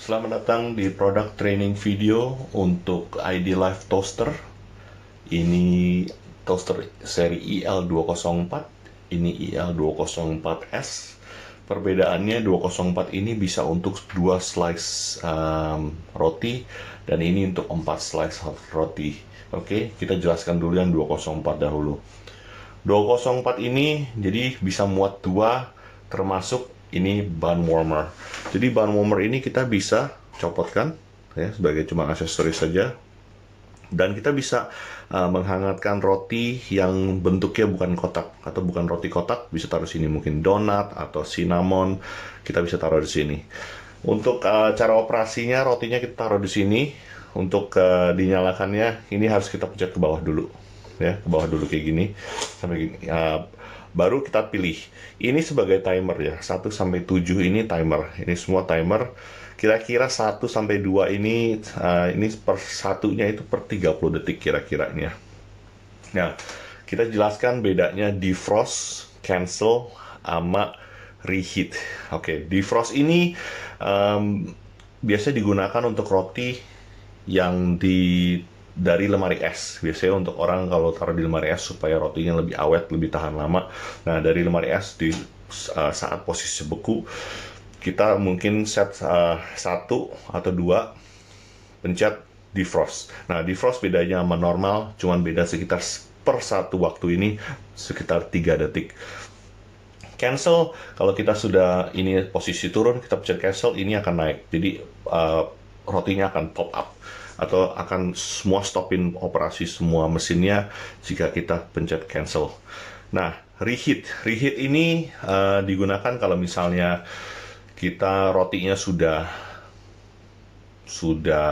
Selamat datang di produk training video untuk ID Life Toaster. Ini toaster seri IL204, ini IL204S. Perbedaannya 204 ini bisa untuk 2 slice um, roti dan ini untuk 4 slice roti. Oke, kita jelaskan dulu yang 204 dahulu. 204 ini jadi bisa muat dua termasuk ini ban warmer. Jadi ban warmer ini kita bisa copotkan ya sebagai cuma aksesoris saja dan kita bisa uh, menghangatkan roti yang bentuknya bukan kotak atau bukan roti kotak bisa taruh sini mungkin donat atau cinnamon kita bisa taruh di sini untuk uh, cara operasinya rotinya kita taruh di sini untuk uh, dinyalakannya ini harus kita pencet ke bawah dulu ya ke bawah dulu kayak gini sampai gini. Uh, baru kita pilih. Ini sebagai timer ya. 1 sampai 7 ini timer. Ini semua timer. Kira-kira 1 sampai 2 ini uh, ini per satunya itu per 30 detik kira-kiranya. Nah, ya, kita jelaskan bedanya defrost, cancel sama reheat. Oke, okay, defrost ini um, biasa digunakan untuk roti yang di dari lemari es. Biasanya untuk orang kalau taruh di lemari es supaya rotinya lebih awet, lebih tahan lama. Nah, dari lemari es di uh, saat posisi beku kita mungkin set uh, satu atau dua pencet defrost. Nah, defrost bedanya sama normal cuman beda sekitar per satu waktu ini sekitar tiga detik cancel kalau kita sudah ini posisi turun kita pencet cancel ini akan naik jadi uh, rotinya akan pop up atau akan semua stopin operasi semua mesinnya jika kita pencet cancel. Nah, reheat. Reheat ini uh, digunakan kalau misalnya kita rotinya sudah sudah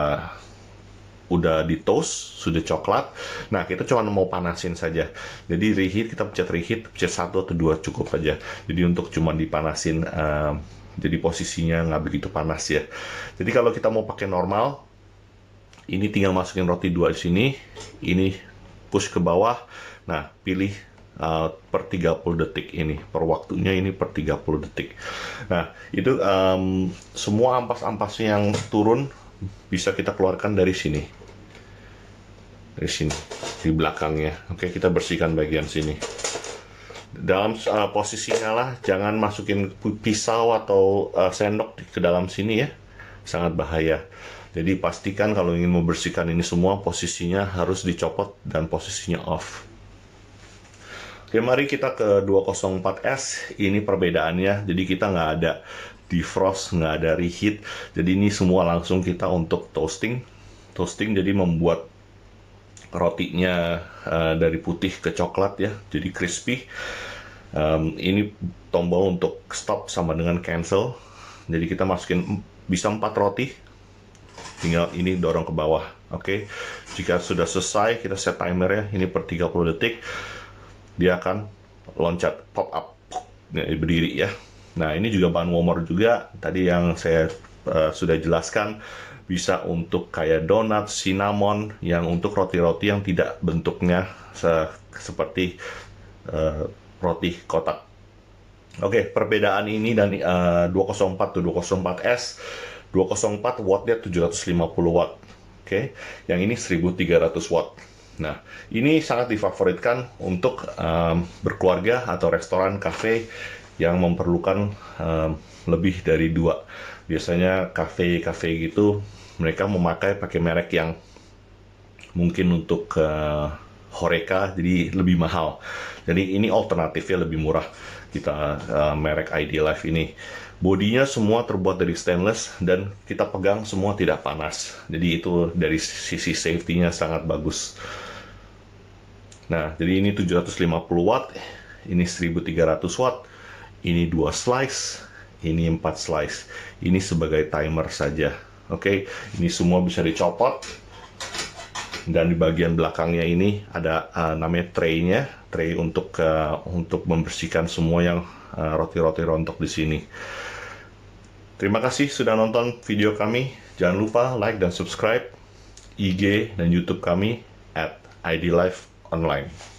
udah di toast, sudah coklat. Nah, kita cuma mau panasin saja. Jadi reheat kita pencet reheat, pencet satu atau dua cukup saja. Jadi untuk cuma dipanasin uh, jadi posisinya nggak begitu panas ya. Jadi kalau kita mau pakai normal, ini tinggal masukin roti dua di sini ini push ke bawah nah pilih uh, per 30 detik ini per waktunya ini per 30 detik nah itu um, semua ampas-ampas yang turun bisa kita keluarkan dari sini dari sini di belakangnya oke kita bersihkan bagian sini dalam uh, posisinya lah jangan masukin pisau atau uh, sendok ke dalam sini ya sangat bahaya. Jadi pastikan kalau ingin membersihkan ini semua posisinya harus dicopot dan posisinya off. Oke, mari kita ke 204S. Ini perbedaannya. Jadi kita nggak ada defrost, nggak ada reheat. Jadi ini semua langsung kita untuk toasting. Toasting jadi membuat rotinya uh, dari putih ke coklat ya, jadi crispy. Um, ini tombol untuk stop sama dengan cancel. Jadi kita masukin bisa empat roti, tinggal ini dorong ke bawah. Oke, okay? jika sudah selesai kita set timer ya. Ini per 30 detik dia akan loncat pop up ya, berdiri ya. Nah ini juga bahan warmer juga tadi yang saya uh, sudah jelaskan bisa untuk kayak donat, cinnamon, yang untuk roti-roti yang tidak bentuknya se seperti uh, roti kotak Oke, okay, perbedaan ini dan uh, eh, 204 tuh 204S 204 wattnya 750 watt. Oke, okay? yang ini 1300 watt. Nah, ini sangat difavoritkan untuk um, berkeluarga atau restoran, kafe yang memperlukan um, eh, lebih dari dua. Biasanya kafe-kafe gitu mereka memakai pakai merek yang mungkin untuk uh, Horeca jadi lebih mahal. Jadi ini alternatifnya lebih murah kita uh, merek ID Life ini. Bodinya semua terbuat dari stainless dan kita pegang semua tidak panas. Jadi itu dari sisi safety-nya sangat bagus. Nah, jadi ini 750 watt, ini 1300 watt, ini dua slice, ini empat slice. Ini sebagai timer saja. Oke, okay? ini semua bisa dicopot dan di bagian belakangnya ini ada uh, namanya tray-nya, tray untuk uh, untuk membersihkan semua yang roti eh, roti-roti rontok di sini. Terima kasih sudah nonton video kami. Jangan lupa like dan subscribe IG dan YouTube kami at ID Online.